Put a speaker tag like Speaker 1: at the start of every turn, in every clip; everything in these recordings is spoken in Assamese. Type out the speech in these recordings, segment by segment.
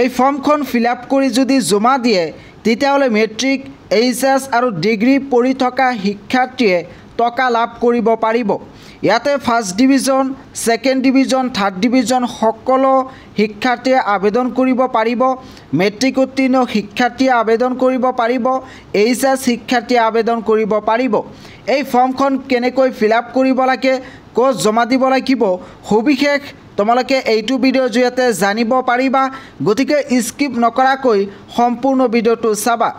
Speaker 1: এই ফৰ্মখন ফিল আপ কৰি যদি জমা দিয়ে তেতিয়াহ'লে মেট্ৰিক এইচ এছ আৰু ডিগ্ৰী পঢ়ি থকা শিক্ষাৰ্থীয়ে টকা লাভ কৰিব পাৰিব ইয়াতে first division second division third division সকলো শিক্ষাৰ্থীয়ে আবেদন কৰিব পাৰিব মেট্ৰিক উত্তীৰ্ণ শিক্ষাৰ্থীয়ে আবেদন কৰিব পাৰিব এইচ এছ শিক্ষাৰ্থীয়ে আবেদন কৰিব পাৰিব এই ফৰ্মখন কেনেকৈ ফিল আপ কৰিব লাগে ক'ত জমা দিব লাগিব সবিশেষ তোমালোকে এইটো ভিডিঅ'ৰ জৰিয়তে জানিব পাৰিবা গতিকে স্কিপ নকৰাকৈ সম্পূৰ্ণ ভিডিঅ'টো চাবা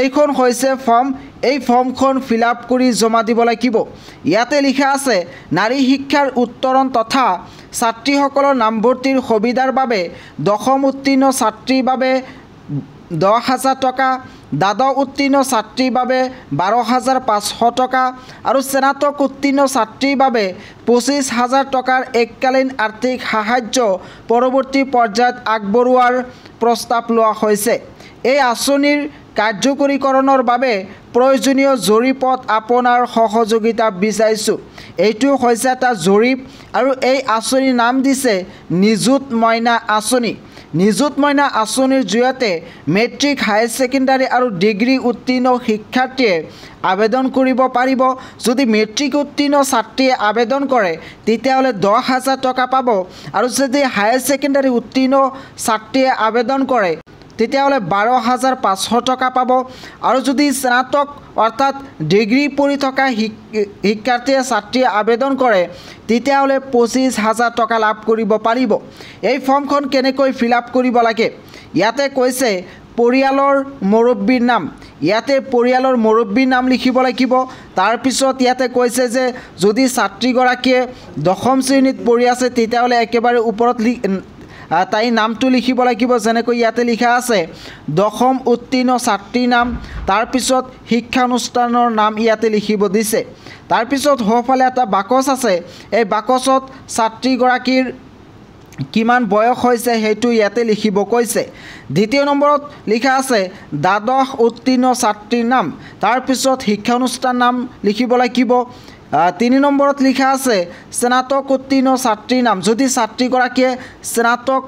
Speaker 1: এইখন হৈছে ফৰ্ম এই ফৰ্মখন ফিল আপ কৰি জমা দিব লাগিব ইয়াতে লিখা আছে নাৰী শিক্ষাৰ উত্তৰণ তথা ছাত্ৰীসকলৰ নামভৰ্তিৰ সুবিধাৰ বাবে দশম উত্তীৰ্ণ ছাত্ৰীৰ বাবে দহ হাজাৰ টকা দ্বাদশ উত্তীৰ্ণ ছাত্ৰীৰ বাবে বাৰ হাজাৰ পাঁচশ টকা আৰু স্নাতক উত্তীৰ্ণ ছাত্ৰীৰ বাবে পঁচিছ হাজাৰ টকাৰ এককালীন আৰ্থিক সাহাৰ্য পৰৱৰ্তী পৰ্যায়ত আগবঢ়োৱাৰ প্ৰস্তাৱ লোৱা হৈছে এই আঁচনিৰ কাৰ্যকৰীকৰণৰ বাবে প্ৰয়োজনীয় জৰীপত আপোনাৰ সহযোগিতা বিচাৰিছোঁ এইটো হৈছে এটা জৰীপ আৰু এই আঁচনিৰ নাম দিছে নিযুত মইনা আঁচনি নিযুত মইনা আঁচনিৰ জৰিয়তে মেট্ৰিক হায়াৰ ছেকেণ্ডাৰী আৰু ডিগ্ৰী উত্তীৰ্ণ শিক্ষাৰ্থীয়ে আবেদন কৰিব পাৰিব যদি মেট্ৰিক উত্তীৰ্ণ ছাত্ৰীয়ে আবেদন কৰে তেতিয়াহ'লে দহ হাজাৰ টকা পাব আৰু যদি হায়াৰ ছেকেণ্ডাৰী উত্তীৰ্ণ ছাত্ৰীয়ে আবেদন কৰে তেতিয়াহ'লে বাৰ হাজাৰ পাঁচশ টকা পাব আৰু যদি স্নাতক অৰ্থাৎ ডিগ্ৰী পঢ়ি থকা শিক্ষাৰ্থীয়ে ছাত্ৰীয়ে আবেদন কৰে তেতিয়াহ'লে পঁচিছ হাজাৰ টকা লাভ কৰিব পাৰিব এই ফৰ্মখন কেনেকৈ ফিল আপ কৰিব লাগে ইয়াতে কৈছে পৰিয়ালৰ মুৰব্বীৰ নাম ইয়াতে পৰিয়ালৰ মুৰব্বীৰ নাম লিখিব লাগিব তাৰপিছত ইয়াতে কৈছে যে যদি ছাত্ৰীগৰাকীয়ে দশম শ্ৰেণীত পঢ়ি আছে তেতিয়াহ'লে একেবাৰে ওপৰত তাই নামটো লিখিব লাগিব যেনেকৈ ইয়াতে লিখা আছে দশম উত্তীৰ্ণ ছাত্ৰীৰ নাম তাৰপিছত শিক্ষানুষ্ঠানৰ নাম ইয়াতে লিখিব দিছে তাৰপিছত সোঁফালে এটা বাকচ আছে এই বাকচত ছাত্ৰীগৰাকীৰ কিমান বয়স হৈছে সেইটো ইয়াতে লিখিব কৈছে দ্বিতীয় নম্বৰত লিখা আছে দ্বাদশ উত্তীৰ্ণ ছাত্ৰীৰ নাম তাৰপিছত শিক্ষানুষ্ঠান নাম লিখিব লাগিব তিনি নম্বৰত লিখা আছে স্নাতক উত্তীৰ্ণ ছাত্ৰীৰ নাম যদি ছাত্ৰীগৰাকীয়ে স্নাতক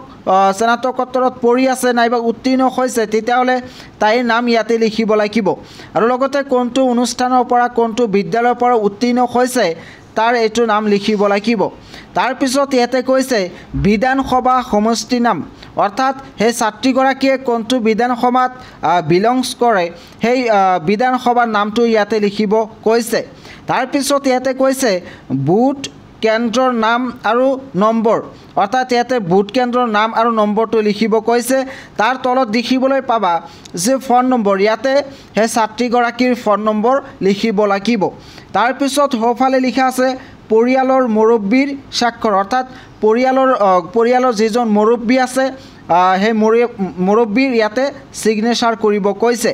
Speaker 1: স্নাতকোত্তৰত পৰি আছে নাইবা উত্তীৰ্ণ হৈছে তেতিয়াহ'লে তাইৰ নাম ইয়াতে লিখিব লাগিব আৰু লগতে কোনটো অনুষ্ঠানৰ পৰা কোনটো বিদ্যালয়ৰ পৰা উত্তীৰ্ণ হৈছে তাৰ এইটো নাম লিখিব লাগিব তাৰপিছত ইয়াতে কৈছে বিধানসভা সমষ্টিৰ নাম অৰ্থাৎ সেই ছাত্ৰীগৰাকীয়ে কোনটো বিধানসভাত বিলংছ কৰে সেই বিধানসভাৰ নামটো ইয়াতে লিখিব কৈছে তাৰপিছত ইয়াতে কৈছে বুট কেন্দ্ৰৰ নাম আৰু নম্বৰ অৰ্থাৎ ইয়াতে বুট কেন্দ্ৰৰ নাম আৰু নম্বৰটো লিখিব কৈছে তাৰ তলত লিখিবলৈ পাবা যে ফোন নম্বৰ ইয়াতে সেই ছাত্ৰীগৰাকীৰ ফোন নম্বৰ লিখিব লাগিব তাৰপিছত সোঁফালে লিখা আছে পৰিয়ালৰ মুৰব্বীৰ স্বাক্ষৰ অৰ্থাৎ পৰিয়ালৰ পৰিয়ালৰ যিজন মুৰব্বী আছে সেই মুৰ মুৰব্বীৰ ইয়াতে ছিগনেচাৰ কৰিব কৈছে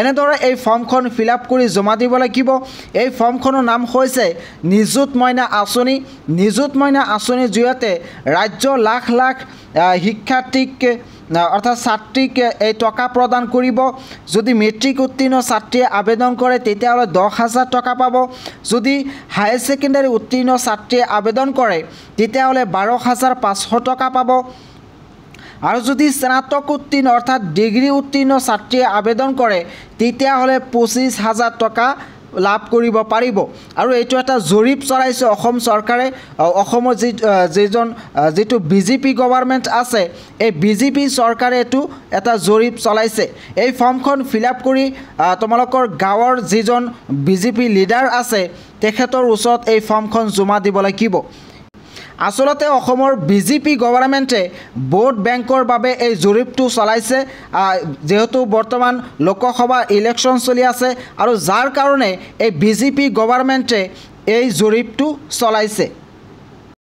Speaker 1: এনেদৰে এই ফৰ্মখন ফিল আপ কৰি জমা দিব লাগিব এই ফৰ্মখনৰ নাম হৈছে নিযুত মইনা আঁচনি নিযুত মইনা আঁচনিৰ জৰিয়তে ৰাজ্য লাখ লাখ শিক্ষাৰ্থীক অৰ্থাৎ ছাত্ৰীক এই টকা প্ৰদান কৰিব যদি মেট্ৰিক উত্তীৰ্ণ ছাত্ৰীয়ে আবেদন কৰে তেতিয়াহ'লে দহ হাজাৰ টকা পাব যদি হায়াৰ ছেকেণ্ডেৰী উত্তীৰ্ণ ছাত্ৰীয়ে আবেদন কৰে তেতিয়াহ'লে বাৰ হাজাৰ পাঁচশ টকা পাব আৰু যদি স্নাতক উত্তীৰ্ণ অৰ্থাৎ ডিগ্ৰী উত্তীৰ্ণ ছাত্ৰীয়ে আবেদন কৰে তেতিয়াহ'লে পঁচিছ হাজাৰ টকা লাভ কৰিব পাৰিব আৰু এইটো এটা জৰীপ চলাইছে অসম চৰকাৰে অসমৰ যি যিজন যিটো বি জে পি গভাৰ্মেণ্ট আছে এই বি জে পি চৰকাৰে এইটো এটা জৰীপ চলাইছে এই ফৰ্মখন ফিল আপ কৰি তোমালোকৰ গাঁৱৰ যিজন বি জে পি লিডাৰ আছে তেখেতৰ ওচৰত এই ফৰ্মখন জমা দিব লাগিব আচলতে অসমৰ বি জে পি গভাৰ্ণমেণ্টে ভোট বেংকৰ বাবে এই জৰীপটো চলাইছে যিহেতু বৰ্তমান লোকসভা ইলেকশ্যন চলি আছে আৰু যাৰ কাৰণে এই বি জে পি গভাৰ্ণমেণ্টে এই জৰীপটো চলাইছে